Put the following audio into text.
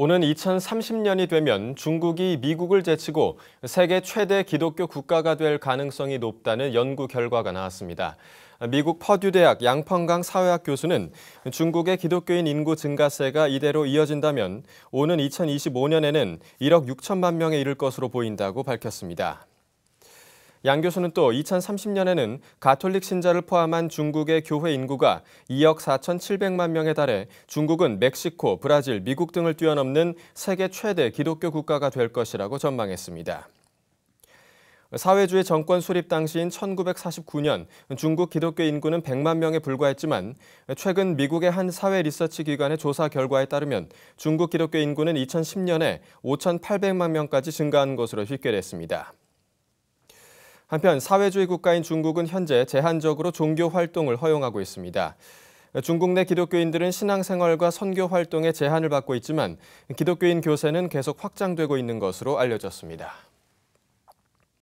오는 2030년이 되면 중국이 미국을 제치고 세계 최대 기독교 국가가 될 가능성이 높다는 연구 결과가 나왔습니다. 미국 퍼듀대학 양평강 사회학 교수는 중국의 기독교인 인구 증가세가 이대로 이어진다면 오는 2025년에는 1억 6천만 명에 이를 것으로 보인다고 밝혔습니다. 양 교수는 또 2030년에는 가톨릭 신자를 포함한 중국의 교회 인구가 2억 4,700만 명에 달해 중국은 멕시코, 브라질, 미국 등을 뛰어넘는 세계 최대 기독교 국가가 될 것이라고 전망했습니다. 사회주의 정권 수립 당시인 1949년 중국 기독교 인구는 100만 명에 불과했지만 최근 미국의 한 사회 리서치 기관의 조사 결과에 따르면 중국 기독교 인구는 2010년에 5,800만 명까지 증가한 것으로 집계됐습니다. 한편 사회주의 국가인 중국은 현재 제한적으로 종교 활동을 허용하고 있습니다. 중국 내 기독교인들은 신앙생활과 선교 활동에 제한을 받고 있지만 기독교인 교세는 계속 확장되고 있는 것으로 알려졌습니다.